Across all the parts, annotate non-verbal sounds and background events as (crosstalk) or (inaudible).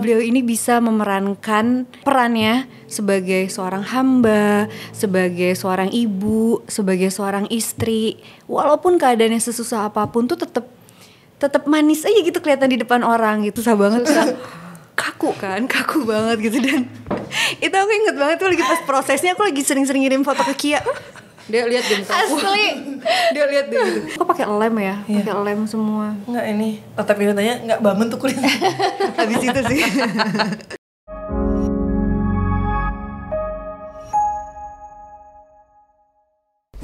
Beliau ini bisa memerankan perannya sebagai seorang hamba, sebagai seorang ibu, sebagai seorang istri. Walaupun keadaannya sesusah apapun tuh tetap tetap manis aja gitu kelihatan di depan orang gitu. Susah banget susah. (laughs) kaku kan, kaku banget gitu dan (laughs) itu aku inget banget tuh lagi pas prosesnya aku lagi sering-sering ngirim foto ke Kia dia lihat jam aku asli (laughs) dia lihat dia gitu kok pakai lem ya yeah. pakai lem semua nggak ini oh, tapi tanya nggak bangun tuh kulit (laughs) habis itu sih (laughs)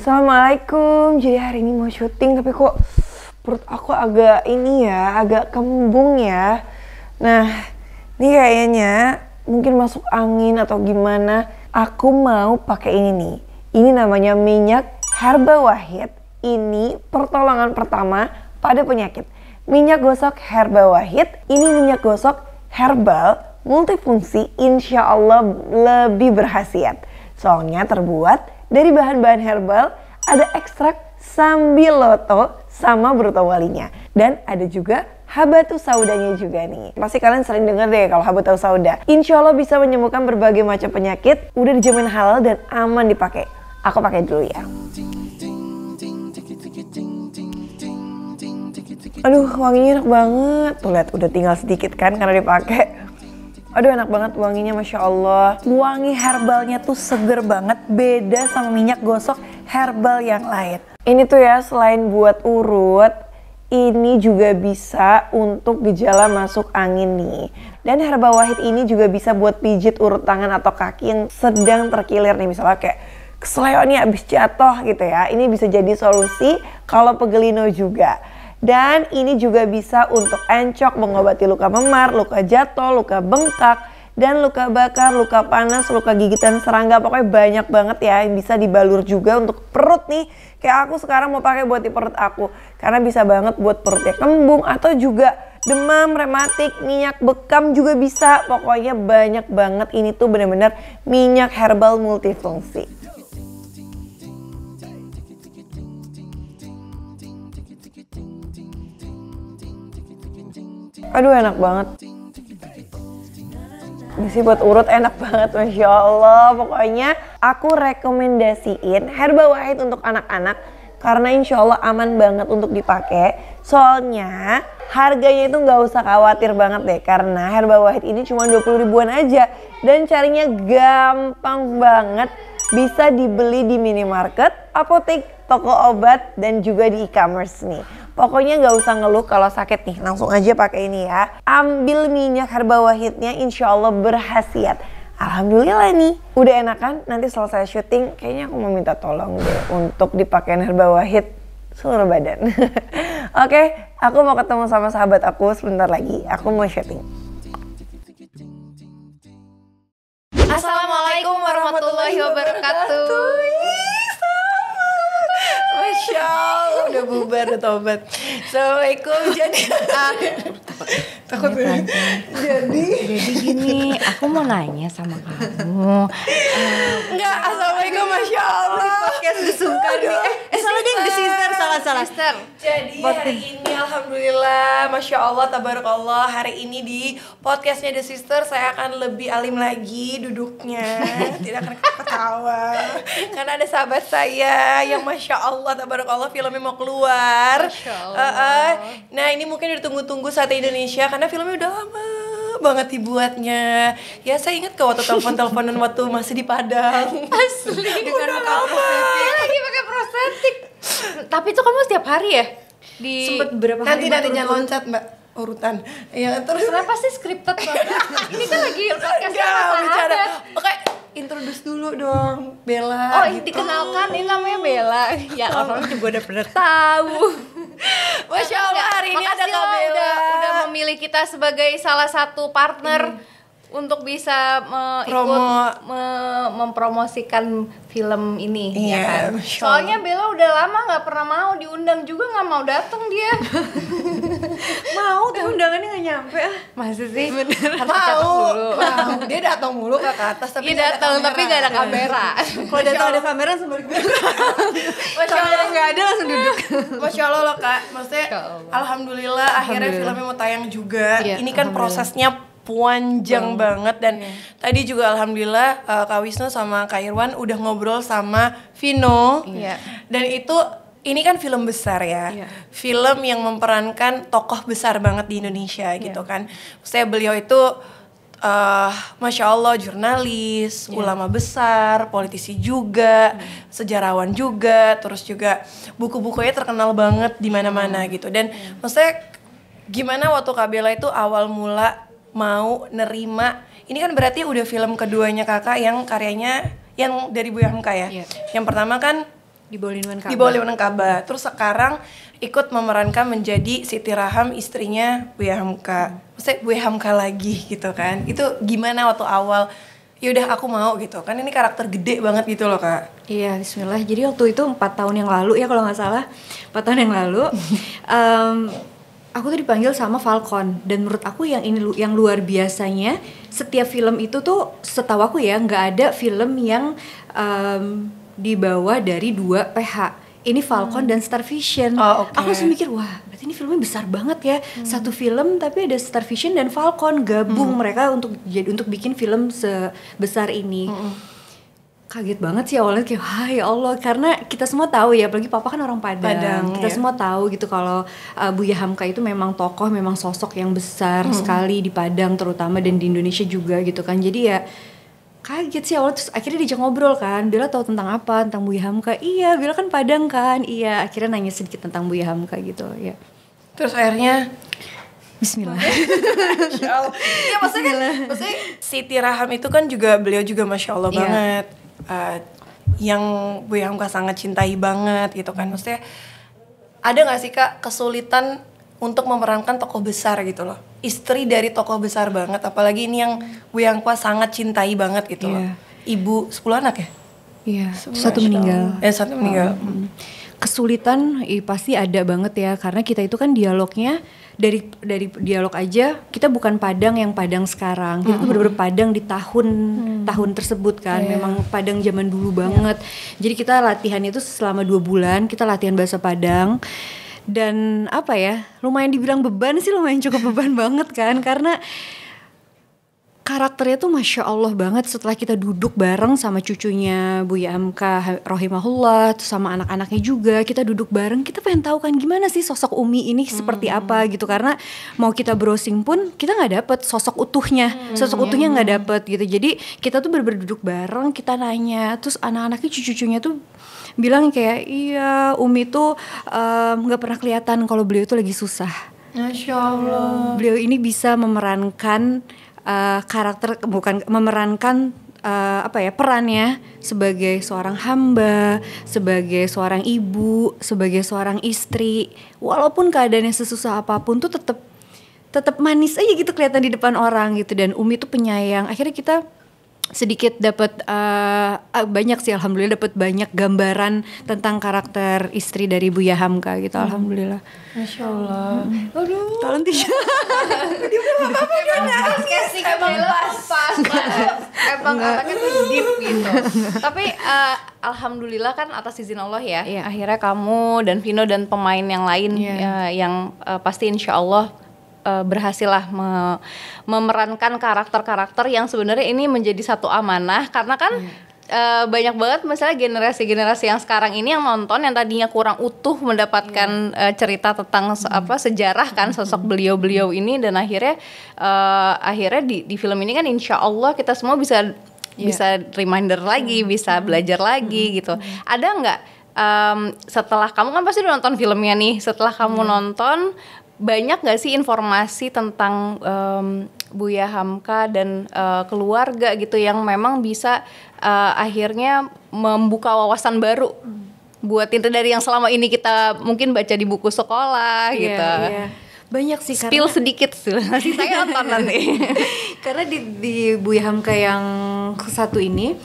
Assalamualaikum Jadi hari ini mau syuting tapi kok perut aku agak ini ya Agak kembung ya Nah ini kayaknya mungkin masuk angin atau gimana Aku mau pakai ini nih ini namanya minyak herba wahid. Ini pertolongan pertama pada penyakit. Minyak gosok herba wahid, ini minyak gosok herbal multifungsi insya Allah lebih berhasiat. Soalnya terbuat dari bahan-bahan herbal, ada ekstrak sambiloto sama bruto walinya. Dan ada juga habatus saudanya juga nih. Pasti kalian sering denger deh kalau habatus sauda. Insya Allah bisa menyembuhkan berbagai macam penyakit, udah dijamin halal dan aman dipakai. Aku pakai dulu ya. Aduh, wanginya enak banget. Tuh lihat udah tinggal sedikit kan karena dipakai. Aduh enak banget wanginya Masya Allah Wangi herbalnya tuh seger banget Beda sama minyak gosok herbal yang lain Ini tuh ya selain buat urut Ini juga bisa untuk gejala masuk angin nih Dan herbal wahid ini juga bisa buat pijit urut tangan atau kaki yang sedang terkilir nih Misalnya kayak kesleo nih abis jatuh gitu ya. Ini bisa jadi solusi kalau pegelino juga. Dan ini juga bisa untuk encok, mengobati luka memar, luka jatuh, luka bengkak, dan luka bakar, luka panas, luka gigitan serangga. Pokoknya banyak banget ya yang bisa dibalur juga untuk perut nih. Kayak aku sekarang mau pakai buat di perut aku. Karena bisa banget buat perutnya kembung atau juga demam, rematik, minyak bekam juga bisa. Pokoknya banyak banget ini tuh bener-bener minyak herbal multifungsi. Aduh enak banget. Ini buat urut enak banget, Masya Allah. Pokoknya aku rekomendasiin herba wahid untuk anak-anak karena insya Allah aman banget untuk dipakai. Soalnya harganya itu nggak usah khawatir banget deh karena herba wahid ini cuma 20 ribuan aja dan carinya gampang banget bisa dibeli di minimarket, apotek, toko obat, dan juga di e-commerce nih. Pokoknya nggak usah ngeluh kalau sakit nih, langsung aja pakai ini ya. Ambil minyak herba wahidnya, insya Allah berhasiat. Alhamdulillah nih, udah enakan. Nanti selesai syuting, kayaknya aku mau minta tolong deh untuk dipakai herba wahid seluruh badan. (laughs) Oke, okay, aku mau ketemu sama sahabat aku sebentar lagi. Aku mau syuting. Assalamualaikum warahmatullahi wabarakatuh. udah bubar udah tobat assalamualaikum jadi (laughs) (laughs) takut ya. Jadi jadi gini, aku mau nanya sama kamu. Enggak, eh, uh, assalamualaikum, masya Allah. Podcast disungkar nih. Eh, eh salah deh, di sister, salah salah. Sister. Jadi hari ini alhamdulillah, masya Allah, tabarakallah. Hari ini di podcastnya The Sister saya akan lebih alim lagi duduknya, (laughs) tidak akan ketawa. Karena ada sahabat saya yang masya Allah, tabarakallah, filmnya mau keluar. Masya Allah. Uh, uh, nah ini mungkin ditunggu-tunggu saat Indonesia karena filmnya udah lama banget dibuatnya ya saya ingat ke waktu telepon teleponan waktu masih di Padang asli dengan udah lama lagi pakai prostetik tapi itu kamu setiap hari ya di sempet berapa hari nanti nantinya loncat mbak urutan ya terus kenapa sih scripted banget (laughs) ini kan lagi podcastnya apa bicara oke introduce dulu dong Bella oh gitu. dikenalkan ini namanya Bella ya oh. orang juga udah pernah tahu Masya Allah hari ini ada kabeda. Udah, udah memilih kita sebagai salah satu partner. Hmm untuk bisa me Promo. ikut me mempromosikan film ini yeah, ya iya, kan. Soalnya Bella udah lama nggak pernah mau diundang juga nggak mau datang dia. (laughs) mau tuh undangannya nggak nyampe. Ah. Masih sih. Bener. Harus mau. Dulu. mau. Dia datang mulu ke atas tapi dia datang tapi nggak ada kamera. (laughs) Kalau datang ada kamera sumber gue. (laughs) kalau Allah nggak ada langsung duduk. Masya Allah loh kak. Maksudnya Alhamdulillah, alhamdulillah akhirnya filmnya mau tayang juga. Yeah, ini kan prosesnya panjang hmm. banget dan yeah. tadi juga alhamdulillah uh, Kak Wisnu sama Kak Irwan udah ngobrol sama Vino yeah. dan itu ini kan film besar ya, yeah. film yang memperankan tokoh besar banget di Indonesia yeah. gitu kan. Saya beliau itu uh, masya Allah jurnalis, yeah. ulama besar, politisi juga, mm. sejarawan juga, terus juga buku-bukunya terkenal banget di mana-mana mm. gitu. Dan mm. maksudnya gimana waktu Kabela itu awal mula mau nerima ini kan berarti udah film keduanya kakak yang karyanya yang dari Bu Hamka ya yeah. yang pertama kan di Bolinwan Kaba. Di Kaba. Terus sekarang ikut memerankan menjadi Siti Raham istrinya Buya Hamka. Hmm. Maksudnya Buya Hamka lagi gitu kan. Itu gimana waktu awal ya udah aku mau gitu kan ini karakter gede banget gitu loh kak iya Bismillah jadi waktu itu empat tahun yang lalu ya kalau nggak salah empat tahun yang lalu um, (laughs) aku tuh dipanggil sama Falcon dan menurut aku yang ini yang luar biasanya setiap film itu tuh setahu aku ya nggak ada film yang um, di bawah dari dua PH ini Falcon hmm. dan Star Vision. Oh, okay. Aku langsung mikir wah berarti ini filmnya besar banget ya hmm. satu film tapi ada Star Vision dan Falcon gabung hmm. mereka untuk jadi untuk bikin film sebesar ini. Hmm kaget banget sih awalnya kayak Hai ya Allah karena kita semua tahu ya apalagi papa kan orang Padang, Padang kita ya? semua tahu gitu kalau uh, Buya Hamka itu memang tokoh memang sosok yang besar hmm. sekali di Padang terutama dan di Indonesia juga gitu kan jadi ya kaget sih awalnya terus akhirnya dijak ngobrol kan Bila tahu tentang apa tentang Buya Hamka iya Bila kan Padang kan iya akhirnya nanya sedikit tentang Buya Hamka gitu ya terus akhirnya Bismillah. Ya, ya maksudnya kan, maksudnya Siti Raham itu kan juga beliau juga masya Allah yeah. banget. Eh, yang Bu Hamka sangat cintai banget gitu kan. Maksudnya ada nggak sih Kak kesulitan untuk memerankan tokoh besar gitu loh. Istri dari tokoh besar banget apalagi ini yang Bu gue sangat cintai banget gitu yeah. loh. Iya. Ibu 10 anak ya? Iya, yeah. satu meninggal. Eh satu meninggal. Oh kesulitan eh, pasti ada banget ya karena kita itu kan dialognya dari dari dialog aja kita bukan padang yang padang sekarang kita mm -hmm. tuh benar-benar padang di tahun mm. tahun tersebut kan yeah. memang padang zaman dulu iya. banget yeah. jadi kita latihan itu selama dua bulan kita latihan bahasa padang dan apa ya lumayan dibilang beban sih lumayan cukup beban (laughs) banget kan karena karakternya tuh masya Allah banget setelah kita duduk bareng sama cucunya Buya Amka Rohimahullah tuh sama anak-anaknya juga kita duduk bareng kita pengen tahu kan gimana sih sosok Umi ini hmm. seperti apa gitu karena mau kita browsing pun kita nggak dapet sosok utuhnya hmm. sosok iya, utuhnya nggak iya. dapet gitu jadi kita tuh bener duduk bareng kita nanya terus anak-anaknya cucu-cucunya tuh bilang kayak iya Umi tuh nggak um, pernah kelihatan kalau beliau tuh lagi susah. Masya Allah. Beliau ini bisa memerankan uh, karakter bukan memerankan uh, apa ya perannya sebagai seorang hamba, sebagai seorang ibu, sebagai seorang istri, walaupun keadaannya sesusah apapun tuh tetap tetap manis aja gitu kelihatan di depan orang gitu dan Umi tuh penyayang. Akhirnya kita sedikit dapat uh, banyak sih alhamdulillah dapat banyak gambaran tentang karakter istri dari Buya Hamka gitu hmm. alhamdulillah. Masya Allah. Hmm. Aduh. Tolong tisu. (laughs) Dia apa-apa dia nangis. Emang pas pas. Emang anaknya tuh deep gitu. (laughs) Tapi uh, alhamdulillah kan atas izin Allah ya. Yeah. Akhirnya kamu dan Vino dan pemain yang lain yeah. Iya. uh, yang uh, pasti insya Allah uh, eh, berhasil lah me memerankan karakter-karakter yang sebenarnya ini menjadi satu amanah karena kan hmm. Uh, banyak banget misalnya generasi-generasi yang sekarang ini yang nonton yang tadinya kurang utuh mendapatkan yeah. Hmm. uh, cerita tentang mm. apa hmm. sejarah kan hmm. sosok beliau-beliau ini dan akhirnya uh, akhirnya di di film ini kan insya Allah kita semua bisa yeah. bisa reminder lagi, bisa belajar lagi gitu. Ada nggak um, setelah kamu kan pasti udah nonton filmnya nih. Setelah kamu hmm. nonton, banyak nggak sih informasi tentang um, Buya Hamka dan uh, keluarga gitu yang memang bisa uh, akhirnya membuka wawasan baru hmm. buat itu dari yang selama ini kita mungkin baca di buku sekolah yeah, gitu. Yeah. Banyak sih Spill karena... sedikit nanti (laughs) saya nonton nanti. (laughs) karena di di Buya Hamka yang satu ini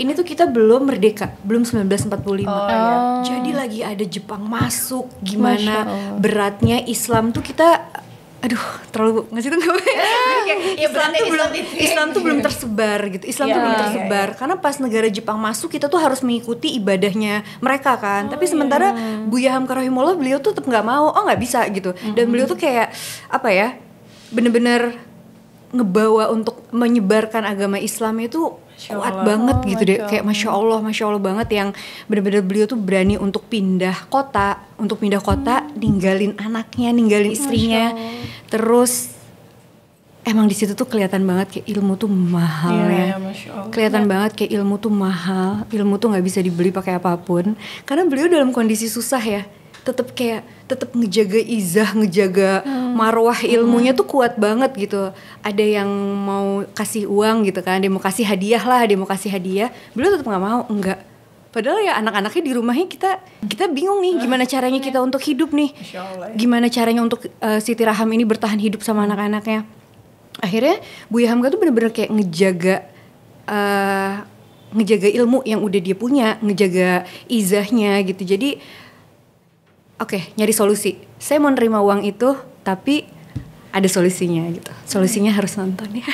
ini tuh kita belum merdeka, belum 1945. Oh, ya. Jadi lagi ada Jepang masuk, gimana beratnya Islam tuh kita aduh terlalu ngasih eh, (laughs) iya, tuh gue ya, Islam tuh belum Islam tuh belum tersebar gitu Islam yeah, tuh iya, belum tersebar yeah, yeah. karena pas negara Jepang masuk kita tuh harus mengikuti ibadahnya mereka kan oh, tapi sementara yeah. Buya Hamka Rahimullah beliau tuh tetap nggak mau oh nggak bisa gitu mm -hmm. dan mm-hmm. beliau tuh kayak apa ya bener-bener ngebawa untuk menyebarkan agama Islam itu Masya kuat Allah. banget oh, gitu Masya deh kayak Masya Allah Masya Allah banget yang bener-bener beliau tuh berani untuk pindah kota untuk pindah kota hmm. ninggalin anaknya ninggalin istrinya terus emang di situ tuh kelihatan banget kayak ilmu tuh mahal yeah, ya. Yeah, iya, kelihatan yeah. banget kayak ilmu tuh mahal, ilmu tuh nggak bisa dibeli pakai apapun. Karena beliau dalam kondisi susah ya tetap kayak tetap ngejaga izah, ngejaga hmm. marwah ilmunya hmm. tuh kuat banget gitu. Ada yang mau kasih uang gitu kan, dia mau kasih hadiah lah, dia mau kasih hadiah, beliau tetap nggak mau, enggak. Padahal ya anak-anaknya di rumahnya kita kita bingung nih hmm. gimana caranya hmm. kita untuk hidup nih. Ya. Gimana caranya untuk uh, eh, Siti Raham ini bertahan hidup sama hmm. anak-anaknya. Akhirnya Buya Hamka tuh bener-bener kayak ngejaga uh, ngejaga ilmu yang udah dia punya, ngejaga izahnya gitu. Jadi oke okay, nyari solusi saya mau nerima uang itu tapi ada solusinya gitu solusinya harus nonton ya (laughs)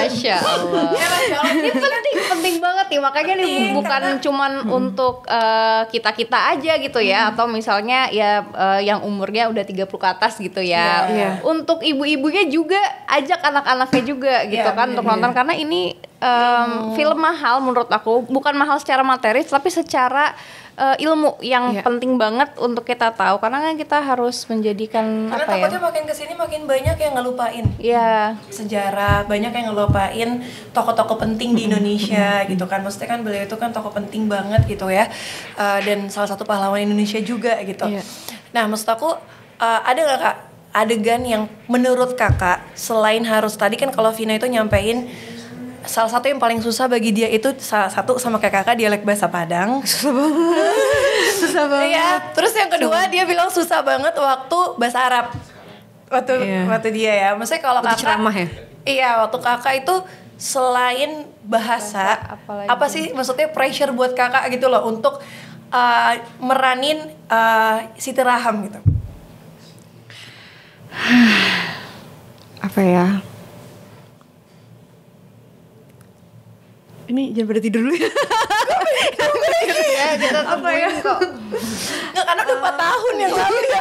masya allah ya, ini penting penting banget nih makanya ini bukan cuman hmm. untuk uh, eh, kita kita aja gitu ya hmm. atau misalnya ya uh, yang umurnya udah 30 ke atas gitu ya yeah. Yeah. untuk ibu-ibunya juga ajak anak-anaknya juga iya, gitu yeah, kan yeah, untuk iya. nonton karena ini um, hmm. film mahal menurut aku bukan mahal secara materi tapi secara uh, ilmu yang yeah. penting banget untuk kita tahu karena kan kita harus menjadikan karena apa ya? Karena makin kesini makin banyak yang ngelupain. Iya. Yeah. Sejarah banyak yang ngelupain tokoh-tokoh penting di Indonesia (laughs) gitu kan. Maksudnya kan beliau itu kan tokoh penting banget gitu ya uh, dan salah satu pahlawan Indonesia juga gitu. Yeah. Nah maksud aku uh, ada nggak kak adegan yang menurut kakak selain harus tadi kan kalau Vina itu nyampein salah satu yang paling susah bagi dia itu salah satu sama kayak kakak dialek bahasa Padang (laughs) susah banget susah banget Iya. terus yang kedua susah. dia bilang susah banget waktu bahasa Arab waktu yeah. waktu dia ya maksudnya kalau kakak ceramah ya iya waktu kakak itu selain bahasa, bahasa apa sih maksudnya pressure buat kakak gitu loh untuk uh, meranin uh, Siti Raham gitu (sighs) apa ya ini jangan pada tidur dulu ya. Iya, ya kita tungguin kok. Nggak, karena udah 4 tahun yang iya. lalu ya.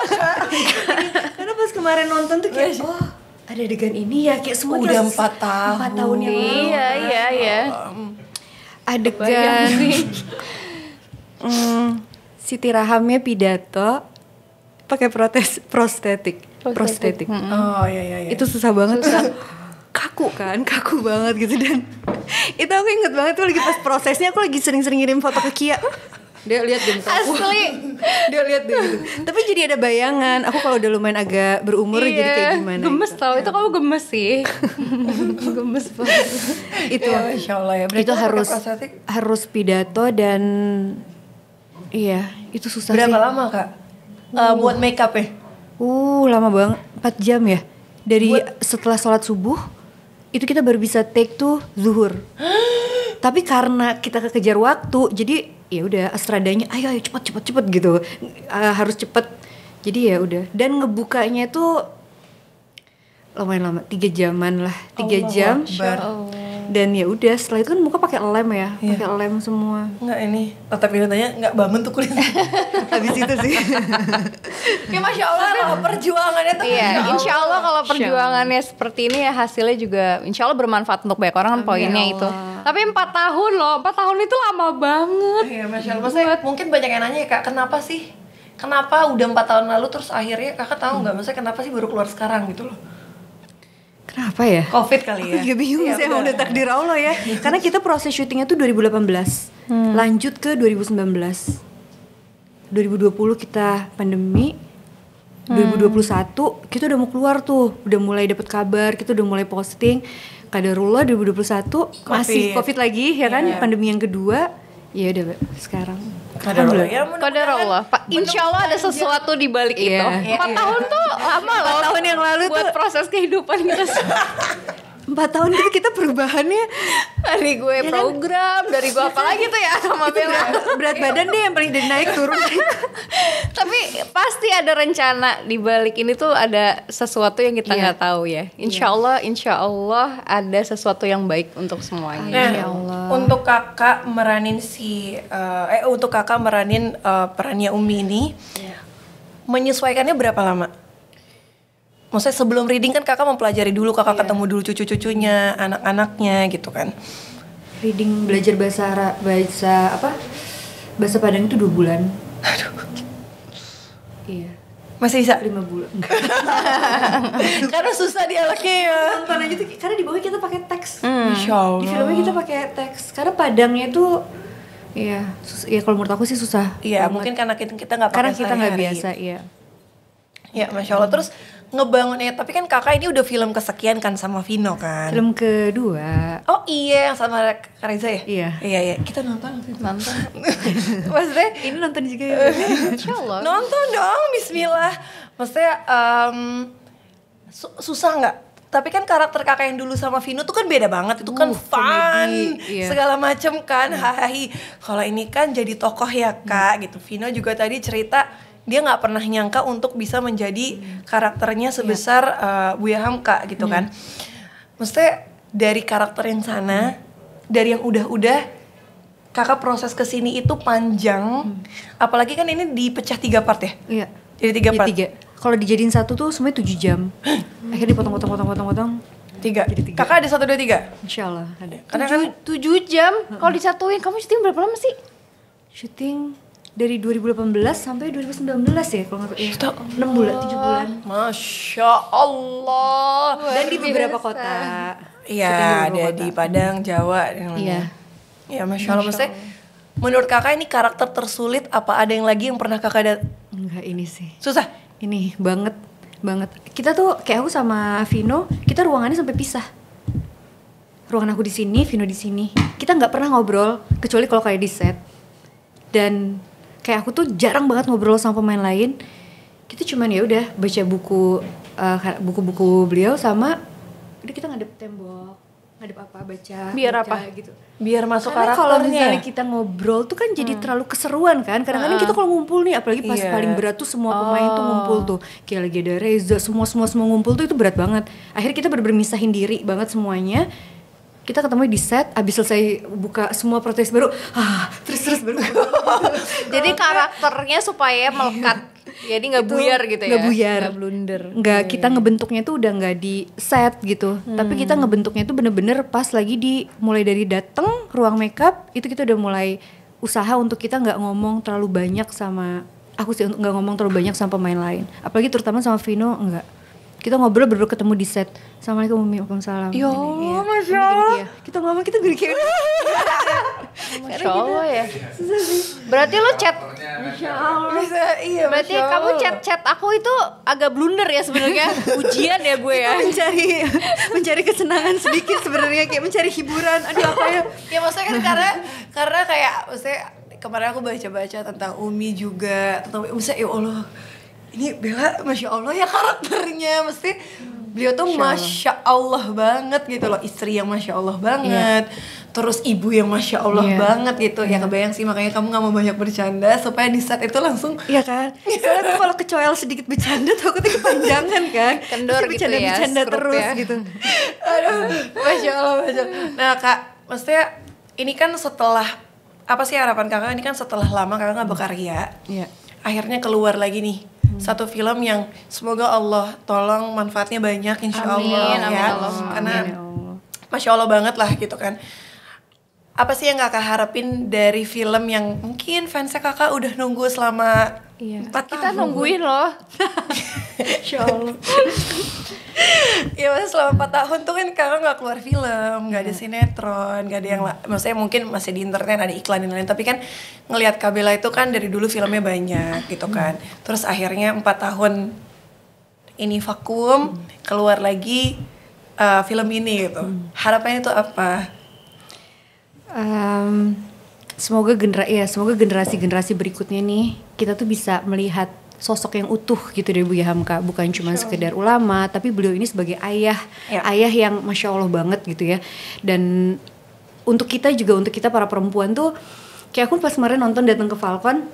karena pas kemarin nonton tuh kayak, oh ada adegan ini ya kayak semua udah empat tahun. Empat tahun yang lalu. Iya nah, iya nah. iya. Adegan. mm, Siti Rahamnya pidato pakai protes prostetik prostetik. Mm -hmm. Oh iya iya iya. Itu susah banget susah. (laughs) kaku kan kaku banget gitu dan (laughs) itu aku inget banget tuh lagi pas prosesnya aku lagi sering-sering ngirim foto ke Kia dia lihat di muka aku asli (laughs) dia lihat dia gitu. tapi jadi ada bayangan aku kalau udah lumayan agak berumur iya, jadi kayak gimana gemes gitu. tau itu kamu gemes sih (laughs) gemes banget itu ya, insya Allah ya. Berarti itu harus harus pidato dan iya itu susah berapa sih. lama kak eh, uh. buat makeup ya uh lama banget empat jam ya dari buat, setelah sholat subuh itu kita baru bisa take tuh zuhur (gasps) tapi karena kita kekejar waktu jadi ya udah astradanya ayo ayo cepet cepet cepet gitu uh, harus cepet jadi ya udah dan ngebukanya tuh lumayan lama tiga jaman lah tiga Allah jam Allah dan ya udah setelah itu kan muka pakai lem ya yeah. pakai lem semua nggak ini oh, tapi tanya nggak bamen tuh kulit (laughs) habis itu sih (laughs) ya masya allah kalau perjuangannya tuh iya yeah, insya allah kalau perjuangannya seperti ini ya hasilnya juga insya allah bermanfaat untuk banyak orang kan poinnya ya itu tapi empat tahun loh empat tahun itu lama banget iya masya allah Maksudnya, mungkin banyak yang nanya ya kak kenapa sih kenapa udah empat tahun lalu terus akhirnya kakak tahu nggak hmm. maksudnya kenapa sih baru keluar sekarang gitu loh Kenapa ya? Covid kali ya. Aku juga (laughs) iya, bingung ya, sih udah takdir Allah ya. Karena kita proses syutingnya tuh 2018. Hmm. Lanjut ke 2019. 2020 kita pandemi. 2021 hmm. kita udah mau keluar tuh, udah mulai dapat kabar, kita udah mulai posting. Kadarullah 2021 COVID. masih Covid lagi ya kan, yeah. pandemi yang kedua. Iya udah sekarang Qadarullah. Ya, Qadarullah. Pak, insya Allah ada sesuatu di balik iya, itu. Iya, Empat yeah. tahun tuh lama loh. tahun yang lalu buat tuh. proses kehidupan kita. (laughs) empat tahun itu kita perubahannya dari gue ya kan? program kan? dari gue apa lagi tuh ya sama Bella berat, badan deh yang paling dari naik turun (laughs) tapi pasti ada rencana di balik ini tuh ada sesuatu yang kita iya. nggak yeah. tahu ya iya. Insya Allah Insya Allah ada sesuatu yang baik untuk semuanya nah, ya Allah untuk kakak meranin si uh, eh untuk kakak meranin uh, perannya Umi ini yeah. menyesuaikannya berapa lama maksudnya sebelum reading kan kakak mempelajari dulu kakak yeah. ketemu dulu cucu-cucunya anak-anaknya gitu kan reading belajar bahasa bahasa apa bahasa Padang itu dua bulan aduh iya masih bisa lima bulan (laughs) karena susah dialognya ya nonton aja karena di bawah kita pakai teks allah hmm. di filmnya kita pakai teks karena Padangnya itu Iya, ya kalau menurut aku sih susah. Iya, mungkin karena kita nggak karena kita nggak biasa, iya. Ya, masya Allah. Terus ngebangun ya tapi kan kakak ini udah film kesekian kan sama Vino kan film kedua oh iya yang sama Reza ya iya iya, iya. kita nonton nonton (laughs) maksudnya ini nonton juga ya Insyaallah (laughs) nonton dong Bismillah maksudnya um, su susah nggak tapi kan karakter kakak yang dulu sama Vino tuh kan beda banget itu kan uh, kan fun iya. segala macem kan hmm. hahaha kalau ini kan jadi tokoh ya kak hmm. gitu Vino juga tadi cerita dia nggak pernah nyangka untuk bisa menjadi hmm. karakternya sebesar yeah. uh, Buya Hamka gitu hmm. kan. mesti dari karakter yang sana, hmm. dari yang udah-udah kakak proses ke sini itu panjang. Hmm. Apalagi kan ini dipecah tiga part ya? Iya. Jadi tiga part. Ya, Kalau dijadiin satu tuh semuanya tujuh jam. (gasps) Akhirnya dipotong-potong, potong-potong. potong Tiga. Jadi tiga. Kakak ada satu dua tiga? Insya Allah ada. Karena tujuh, kan, tujuh jam. Kalau disatuin, kamu syuting berapa lama sih? Syuting dari 2018 sampai 2019 ya kalau nggak ya, 6 bulan 7 bulan Masya Allah dan di beberapa kota iya ada kota. di Padang Jawa dan iya ya Masya Allah maksudnya menurut kakak ini karakter tersulit apa ada yang lagi yang pernah kakak ada enggak ini sih susah ini banget banget kita tuh kayak aku sama Vino kita ruangannya sampai pisah ruangan aku di sini Vino di sini kita nggak pernah ngobrol kecuali kalau kayak di set dan kayak aku tuh jarang banget ngobrol sama pemain lain kita cuman ya udah baca buku uh, buku-buku beliau sama udah kita ngadep tembok ngadep apa baca biar baca, apa gitu biar masuk karena kalau misalnya kita ngobrol tuh kan jadi hmm. terlalu keseruan kan karena kadang uh. kita ah. kalau ngumpul nih apalagi pas yeah. paling berat tuh semua pemain oh. tuh ngumpul tuh kayak lagi ada Reza semua semua semua ngumpul tuh itu berat banget akhirnya kita berbermisahin diri banget semuanya kita ketemu di set abis selesai buka semua protes baru ah terus terus baru (laughs) jadi karakternya supaya iya. melekat jadi nggak gitu. buyar gitu ya nggak buyar nggak blunder nggak hmm. kita iya. ngebentuknya tuh udah nggak di set gitu hmm. tapi kita hmm. ngebentuknya tuh bener-bener pas lagi di mulai dari dateng ruang makeup itu kita udah mulai usaha untuk kita nggak ngomong terlalu banyak sama aku sih nggak ngomong terlalu banyak sama pemain lain apalagi terutama sama Vino nggak kita ngobrol baru ketemu di set assalamualaikum waalaikumsalam yo ya. masya allah kita ngomong kita gede kayak masya allah ya berarti lo chat masya allah iya, berarti masya allah. kamu chat chat aku itu agak blunder ya sebenarnya (laughs) ujian ya gue ya mencari mencari kesenangan sedikit sebenarnya kayak mencari hiburan aduh apa ya ya maksudnya kan karena karena kayak maksudnya kemarin aku baca-baca tentang Umi juga tentang Umi saya ya Allah ini Bella masya Allah ya karakternya mesti beliau tuh masya Allah. banget gitu loh istri yang masya Allah banget yeah. terus ibu yang masya Allah yeah. banget gitu yeah. ya iya. kebayang sih makanya kamu nggak mau banyak bercanda supaya di saat itu langsung ya kan soalnya tuh kalau kecoel sedikit bercanda tuh aku takutnya kepanjangan kan (laughs) kendor gitu bercanda, gitu ya terus ya. gitu (laughs) aduh masya Allah masya Allah nah kak maksudnya ini kan setelah apa sih harapan kakak ini kan setelah lama kakak hmm. bekerja yeah. akhirnya keluar lagi nih satu film yang semoga Allah tolong manfaatnya banyak insya Allah amin, ya. ya Allah. karena amin, ya Allah. masya Allah banget lah gitu kan apa sih yang kakak harapin dari film yang mungkin fansnya kakak udah nunggu selama iya. 4 kita tahun. nungguin loh Insya (laughs) Allah (laughs) Iya (laughs) masa selama 4 tahun tuh kan kakak gak keluar film, gak ada iya. sinetron, gak ada yang maksudnya mungkin masih di internet ada iklan dan lain-lain tapi kan ngelihat Kabela itu kan dari dulu filmnya banyak gitu hmm. kan. Terus akhirnya 4 tahun ini vakum, hmm. keluar lagi uh, film ini gitu. Hmm. Harapannya itu apa? Um, semoga genera ya semoga generasi-generasi berikutnya nih kita tuh bisa melihat sosok yang utuh gitu dari Buya Hamka bukan cuma sekedar ulama tapi beliau ini sebagai ayah ya. ayah yang masya Allah banget gitu ya dan untuk kita juga untuk kita para perempuan tuh kayak aku pas kemarin nonton datang ke Falcon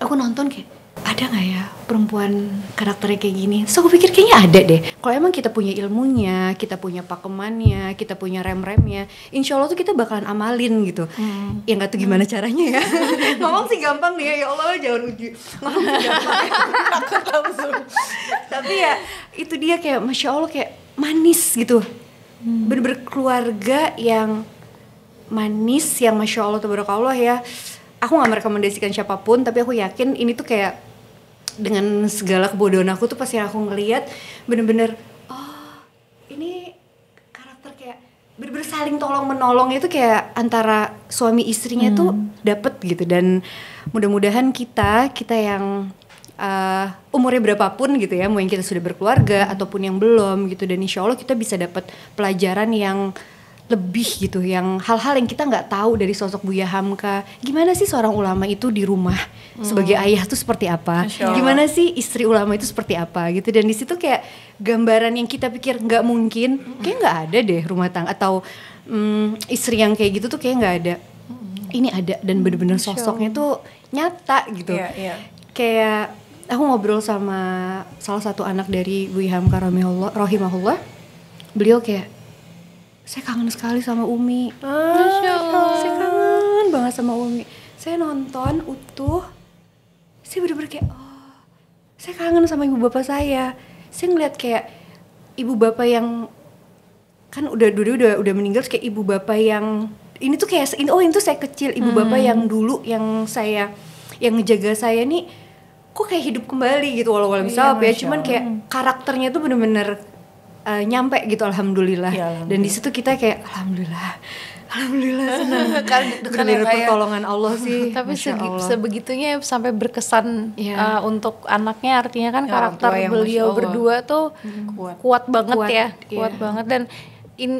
aku nonton kayak ada nggak ya perempuan karakternya kayak gini? So aku pikir kayaknya ada deh. Kalau emang kita punya ilmunya, kita punya pakemannya, kita punya rem-remnya, insya Allah tuh kita bakalan amalin gitu. Hmm. Ya nggak tuh gimana hmm. caranya ya? (laughs) Ngomong sih gampang nih ya, ya Allah jangan uji. Ngomong sih gampang, ya. (laughs) Tapi ya itu dia kayak masya Allah kayak manis gitu. Hmm. Bener-bener yang manis, yang masya Allah tuh Allah ya. Aku gak merekomendasikan siapapun, tapi aku yakin ini tuh kayak dengan segala kebodohan aku tuh pasti yang aku ngeliat bener-bener oh ini karakter kayak bener-bener saling tolong menolong itu kayak antara suami istrinya hmm. tuh dapet gitu dan mudah-mudahan kita kita yang uh, umurnya berapapun gitu ya, mungkin kita sudah berkeluarga ataupun yang belum gitu dan insya Allah kita bisa dapat pelajaran yang lebih gitu yang hal-hal yang kita nggak tahu dari sosok Buya Hamka gimana sih seorang ulama itu di rumah hmm. sebagai ayah tuh seperti apa gimana sih istri ulama itu seperti apa gitu dan di situ kayak gambaran yang kita pikir nggak mungkin kayak nggak ada deh rumah tangga atau um, istri yang kayak gitu tuh kayak nggak ada hmm. ini ada dan bener-bener sosoknya tuh nyata gitu yeah, yeah. kayak aku ngobrol sama salah satu anak dari Buya Hamka Rahimahullah beliau kayak saya kangen sekali sama Umi. Masya Allah. Saya kangen banget sama Umi. Saya nonton utuh, saya bener-bener kayak, oh, saya kangen sama ibu bapak saya. Saya ngeliat kayak ibu bapak yang kan udah dulu udah udah meninggal, kayak ibu bapak yang ini tuh kayak ini oh itu saya kecil ibu hmm. bapak yang dulu yang saya yang ngejaga saya nih kok kayak hidup kembali gitu walau walau misalnya, iya, ya cuman kayak karakternya tuh bener-bener uh, nyampe gitu alhamdulillah. Ya, alhamdulillah. Dan di situ kita kayak alhamdulillah. Alhamdulillah senang (laughs) kan, dengan ya, pertolongan Allah sih. (laughs) Tapi segi, Allah. sebegitunya sampai berkesan ya. uh, untuk anaknya artinya kan ya, karakter beliau berdua tuh hmm. kuat. kuat banget kuat, ya, iya. kuat banget dan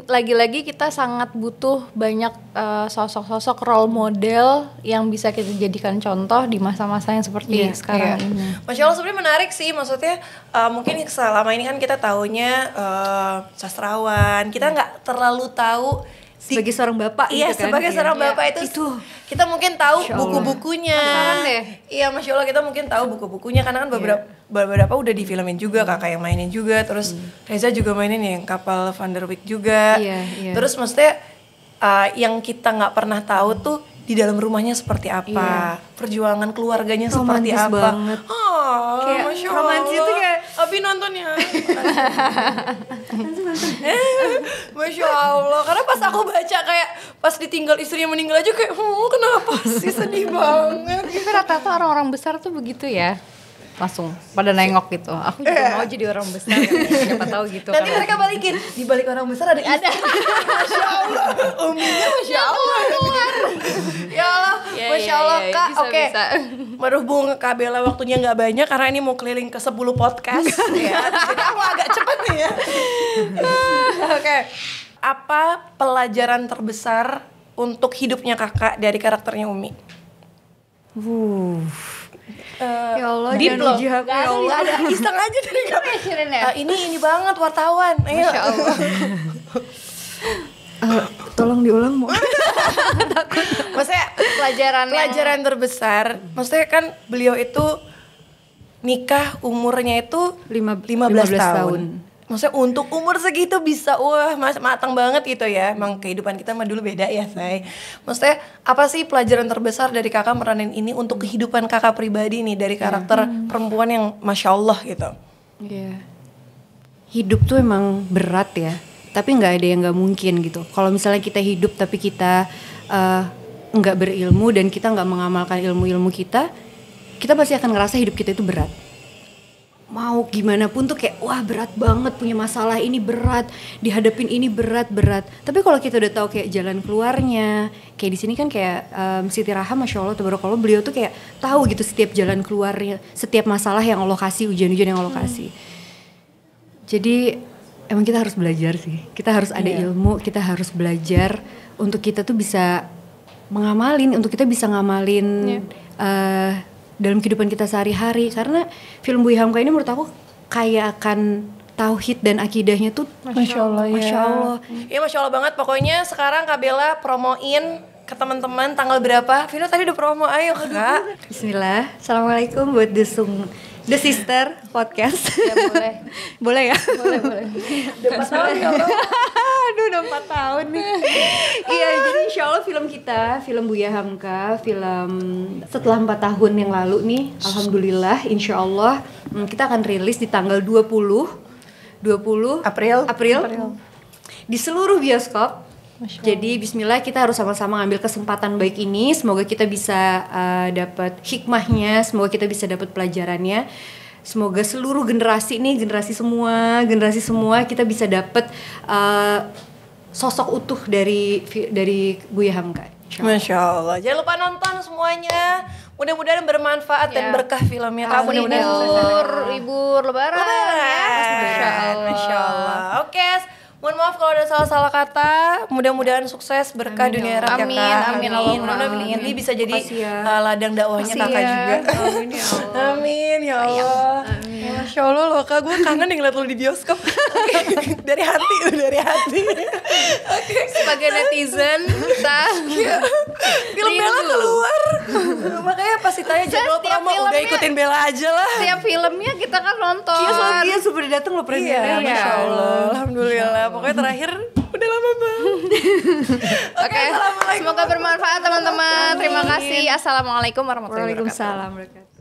lagi-lagi kita sangat butuh banyak eh, sosok-sosok role model yang bisa kita jadikan contoh di masa-masa yang seperti yeah, sekarang yeah. ini. Masya Allah sebenarnya menarik sih, maksudnya uh, mungkin selama ini kan kita taunya uh, sastrawan, kita nggak terlalu tahu sebagai seorang bapak iya gitu kan? sebagai iya. seorang bapak itu, itu kita mungkin tahu buku-bukunya iya masya allah kita mungkin tahu buku-bukunya karena kan iya. beberapa yeah. beberapa udah difilmin juga iya. kakak yang mainin juga terus hmm. Reza juga mainin yang kapal Van der Wijk juga yeah, yeah. terus maksudnya uh, yang kita nggak pernah tahu tuh di dalam rumahnya seperti apa, iya. perjuangan keluarganya romantis seperti apa. Banget. Oh, kayak romantis itu kayak tapi nontonnya, ya Masya Allah Karena pas aku baca kayak Pas ditinggal istrinya meninggal aja kayak hm, kenapa sih sedih banget Tapi rata-rata orang-orang besar tuh begitu ya langsung pada nengok gitu aku juga yeah. mau jadi orang besar ya, siapa tahu gitu nanti karena... mereka balikin di balik orang besar ada ada masya allah uminya masya allah yeah, Masya iya, Allah yeah, kak, oke. Okay. Merhubung (laughs) Kak Bella waktunya nggak banyak karena ini mau keliling ke 10 podcast ya. Jadi aku agak cepet nih ya. (laughs) oke. Okay. Apa pelajaran terbesar untuk hidupnya kakak dari karakternya Umi? Wuh. Uh, ya Allah, deep loh. ya Allah. Ada iseng aja dari kamu. Uh, ya? eh, ini ini banget wartawan. Ayo. Allah. uh, (laughs) tolong diulang mau. Maksudnya pelajaran pelajaran yang... terbesar maksudnya kan beliau itu nikah umurnya itu Lima, 15, 15 tahun. tahun maksudnya untuk umur segitu bisa wah mas matang banget gitu ya emang kehidupan kita mah dulu beda ya say maksudnya apa sih pelajaran terbesar dari kakak meranin ini untuk kehidupan kakak pribadi nih dari karakter yeah. Hmm. perempuan yang masya allah gitu yeah. hidup tuh emang berat ya tapi nggak ada yang nggak mungkin gitu kalau misalnya kita hidup tapi kita uh, nggak berilmu dan kita nggak mengamalkan ilmu-ilmu kita, kita pasti akan ngerasa hidup kita itu berat. Mau gimana pun tuh kayak wah berat banget punya masalah ini berat, dihadapin ini berat berat. Tapi kalau kita udah tahu kayak jalan keluarnya, kayak di sini kan kayak um, Siti Rahma masya Allah, tabarakallah beliau tuh kayak tahu gitu setiap jalan keluarnya, setiap masalah yang Allah kasih, ujian-ujian yang Allah hmm. kasih. Hmm. Jadi emang kita harus belajar sih. Kita harus ada yeah. ilmu, kita harus belajar untuk kita tuh bisa mengamalin untuk kita bisa ngamalin yeah. Iya. uh, dalam kehidupan kita sehari-hari karena film Buya Hamka ini menurut aku kayak akan tauhid dan akidahnya tuh masya Allah, masya Allah ya. ya masya Allah banget pokoknya sekarang Kabela promoin ke teman-teman tanggal berapa Vino tadi udah promo ayo kak Bismillah Assalamualaikum buat Desung The Sister Podcast. Ya, boleh. (laughs) boleh ya? Boleh, boleh. Udah 4 tahun ya (laughs) Aduh, udah 4 tahun nih. Iya, jadi insya Allah film kita, film Buya Hamka, film setelah 4 tahun yang lalu nih, Alhamdulillah, insya Allah hmm, kita akan rilis di tanggal 20 20 April April, April. di seluruh bioskop jadi Bismillah kita harus sama-sama ngambil kesempatan baik ini. Semoga kita bisa uh, dapat hikmahnya, semoga kita bisa dapat pelajarannya. Semoga seluruh generasi ini, generasi semua, generasi semua kita bisa dapat uh, sosok utuh dari dari Buya Hamka. Masya Allah. Jangan lupa nonton semuanya. Mudah-mudahan bermanfaat ya. dan berkah filmnya. Kamu mudah-mudahan libur, libur lebaran. Ya. Lebaran. Ya. Masya Allah. Allah. Oke. Okay. Mohon maaf kalau ada salah-salah kata. Mudah-mudahan sukses berkah dunia ya rakyat ya Amin, amin, amin, amin. amin. mudahan ini bisa jadi ya. Uh, ladang dakwahnya kakak ya. juga. Amin ya (laughs) Allah. amin ya Allah. Amin. Iya. Masya Allah loh kak, gue kangen nih ngeliat lo di bioskop (laughs) Dari hati, dari hati Oke, okay. Sebagai netizen kita iya. Film Bella keluar Makanya pas ditanya jadwal promo filmnya, udah ikutin Bella aja lah Setiap filmnya kita kan nonton Iya soalnya dia super datang loh presiden iya, iya, Masya Allah Alhamdulillah Pokoknya terakhir udah lama banget (laughs) Oke, okay. okay. semoga bermanfaat teman-teman Terima kasih Assalamualaikum warahmatullahi wabarakatuh